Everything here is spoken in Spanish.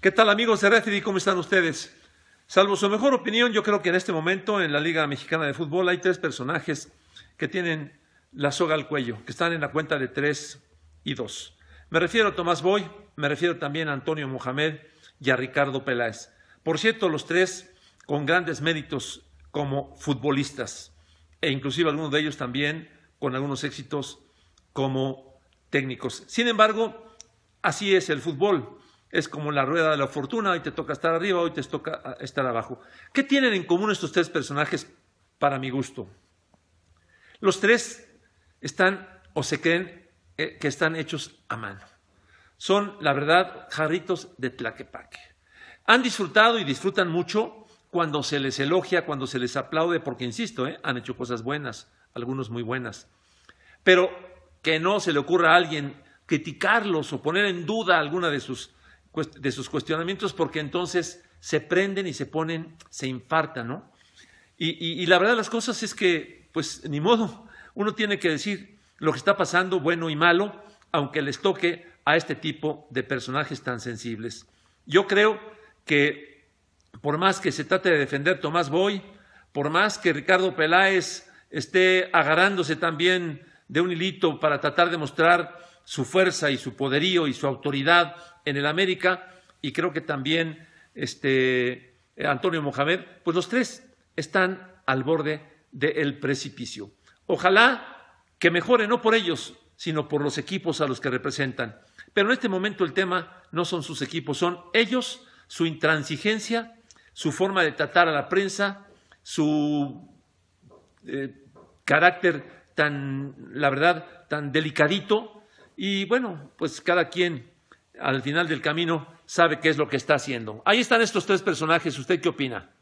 ¿Qué tal amigos de Refri? ¿Cómo están ustedes? Salvo su mejor opinión, yo creo que en este momento en la Liga Mexicana de Fútbol hay tres personajes que tienen la soga al cuello, que están en la cuenta de tres y dos. Me refiero a Tomás Boy, me refiero también a Antonio Mohamed y a Ricardo Peláez. Por cierto, los tres con grandes méritos como futbolistas e inclusive algunos de ellos también con algunos éxitos como técnicos. Sin embargo, así es el fútbol. Es como la rueda de la fortuna, hoy te toca estar arriba, hoy te toca ah, estar abajo. ¿Qué tienen en común estos tres personajes para mi gusto? Los tres están o se creen eh, que están hechos a mano. Son, la verdad, jarritos de tlaquepaque. Han disfrutado y disfrutan mucho cuando se les elogia, cuando se les aplaude, porque, insisto, eh, han hecho cosas buenas, algunos muy buenas. Pero que no se le ocurra a alguien criticarlos o poner en duda alguna de sus de sus cuestionamientos porque entonces se prenden y se ponen, se infartan, ¿no? Y, la verdad de las cosas es que, pues ni modo, uno tiene que decir lo que está pasando, bueno y malo, aunque les toque a este tipo de personajes tan sensibles. Yo creo que por más que se trate de defender Tomás Boy, por más que Ricardo Peláez esté agarrándose también de un hilito para tratar de mostrar su fuerza y su poderío y su autoridad en el América y creo que también este, Antonio Mohamed, pues los tres están al borde del precipicio. Ojalá que mejore, no por ellos, sino por los equipos a los que representan. Pero en este momento el tema no son sus equipos, son ellos, su intransigencia, su forma de tratar a la prensa, su eh, carácter tan, la verdad, tan delicadito. Y bueno, pues cada quien al final del camino sabe qué es lo que está haciendo. Ahí están estos tres personajes. ¿Usted qué opina?